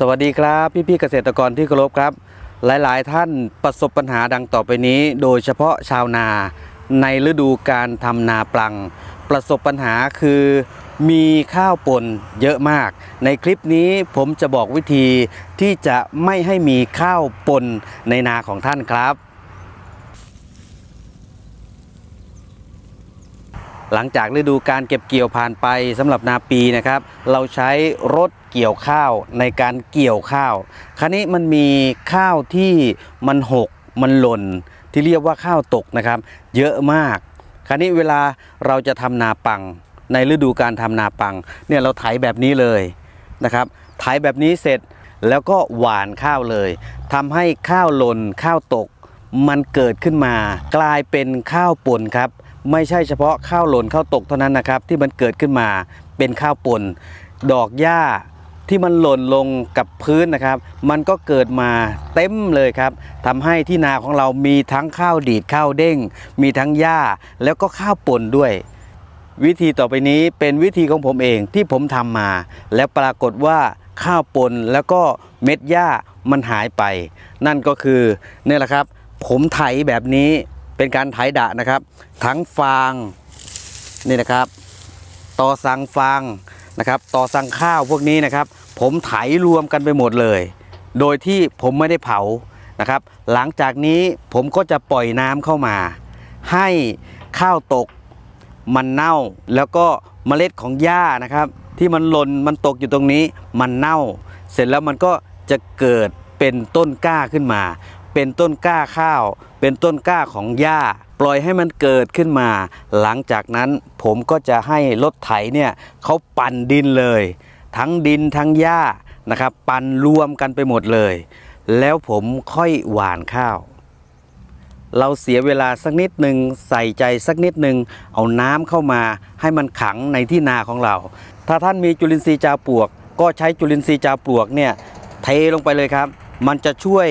สวัสดีครับ พี่พี่เกษตรกรที่เคารพครับ หลายๆ ท่านประสบปัญหาดังต่อไปนี้โดยเฉพาะชาวนาในฤดูการทำนาปลัง ประสบปัญหาคือมีข้าวปนเยอะมาก ในคลิปนี้ผมจะบอกวิธีที่จะไม่ให้มีข้าวปนในนาของท่านครับหลังจากฤดูการเก็บเกี่ยวผ่านไปสำหรับนาปีนะครับ เราใช้รถเกี่ยวข้าวในการเกี่ยวข้าว คราวนี้มันมีข้าวที่มันหก มันหล่น ที่เรียกว่าข้าวตกนะครับเยอะมาก คราวนี้เวลาเราจะทำนาปัง ในฤดูการทำนาปัง เนี่ยเราไถแบบนี้เลยนะครับไถแบบนี้เสร็จแล้วก็หวานข้าวเลย ทำให้ข้าวหล่นข้าวตก มันเกิดขึ้นมา กลายเป็นข้าวปนครับไม่ใช่เฉพาะข้าวหล่นข้าวตกเท่านั้นนะครับที่มันเกิดขึ้นมาเป็นข้าวปน ดอกหญ้าที่มันหล่นลงกับพื้นนะครับ มันก็เกิดมาเต็มเลยครับทำให้ที่นาของเรามีทั้งข้าวดีดข้าวเด้ง มีทั้งหญ้าแล้วก็ข้าวปนด้วย วิธีต่อไปนี้เป็นวิธีของผมเองที่ผมทำมา และปรากฏว่าข้าวปนแล้วก็เม็ดหญ้ามันหายไป นั่นก็คือเนี่ยแหละครับ ผมไถแบบนี้เป็นการไถดะนะครับ ทั้งฟางนี่นะครับต่อสังฟางนะครับต่อสังข้าวพวกนี้นะครับ ผมไถรวมกันไปหมดเลย โดยที่ผมไม่ได้เผานะครับ หลังจากนี้ผมก็จะปล่อยน้ำเข้ามา ให้ข้าวตกมันเน่า แล้วก็เมล็ดของหญ้านะครับ ที่มันหล่นมันตกอยู่ตรงนี้มันเน่า เสร็จแล้วมันก็จะเกิดเป็นต้นกล้าขึ้นมาเป็นต้นกล้าข้าว เป็นต้นกล้าของหญ้า ปล่อยให้มันเกิดขึ้นมา หลังจากนั้นผมก็จะให้รถไถเนี่ยเขาปั่นดินเลย ทั้งดินทั้งหญ้านะครับ ปั่นรวมกันไปหมดเลย แล้วผมค่อยหว่านข้าว เราเสียเวลาสักนิดหนึ่งใส่ใจสักนิดหนึ่งเอาน้ำเข้ามาให้มันขังในที่นาของเรา ถ้าท่านมีจุลินทรีย์จาปลวก ก็ใช้จุลินทรีย์จาปลวกเนี่ยเทลงไปเลยครับ มันจะช่วย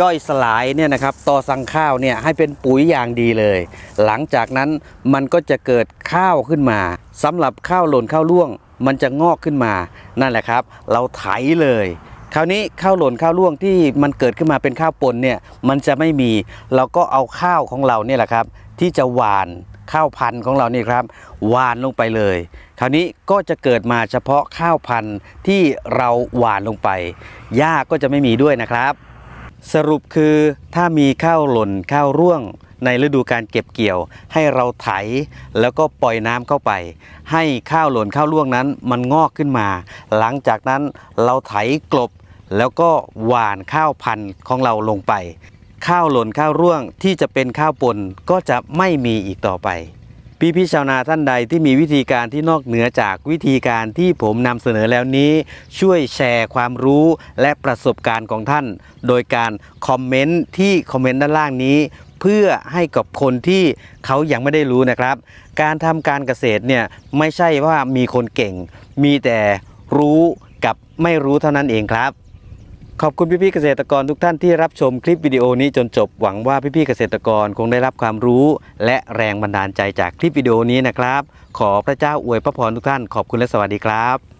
ย่อยสลายเนี่ยนะครับ ต่อสังข้าวเนี่ยให้เป็นปุ๋ยอย่างดีเลย หลังจากนั้นมันก็จะเกิดข้าวขึ้นมา สำหรับข้าวหล่นข้าวล่วง มันจะงอกขึ้นมา นั่นแหละครับ เราไถเลย คราวนี้ข้าวหล่นข้าวล่วงที่มันเกิดขึ้นมาเป็นข้าวปนเนี่ยมันจะไม่มี เราก็เอาข้าวของเราเนี่ยแหละครับ ที่จะหวานข้าวพันธุ์ของเรานี่ครับหวานลงไปเลย คราวนี้ก็จะเกิดมาเฉพาะข้าวพันธุ์ที่เราหวานลงไป หญ้าก็จะไม่มีด้วยนะครับสรุปคือถ้ามีข้าวหล่นข้าวร่วง ในฤดูการเก็บเกี่ยว ให้เราไถแล้วก็ปล่อยน้ำเข้าไป ให้ข้าวหล่นข้าวร่วงนั้นมันงอกขึ้นมา หลังจากนั้นเราไถกลบแล้วก็หว่านข้าวพันธุ์ของเราลงไป ข้าวหล่นข้าวร่วงที่จะเป็นข้าวปนก็จะไม่มีอีกต่อไปพี่พี่ชาวนาท่านใดที่มีวิธีการที่นอกเหนือจากวิธีการที่ผมนำเสนอแล้วนี้ ช่วยแชร์ความรู้และประสบการณ์ของท่าน โดยการคอมเมนต์ที่คอมเมนต์ด้านล่างนี้ เพื่อให้กับคนที่เขายังไม่ได้รู้นะครับ การทำการเกษตรเนี่ย ไม่ใช่ว่ามีคนเก่งมีแต่รู้กับไม่รู้เท่านั้นเองครับขอบคุณพี่ๆเกษตรกรทุกท่านที่รับชมคลิปวิดีโอนี้จนจบหวังว่าพี่ๆเกษตรกรคงได้รับความรู้ และแรงบันดาลใจจากคลิปวิดีโอนี้นะครับ ขอพระเจ้าอวยพระพรทุกท่านขอบคุณและสวัสดีครับ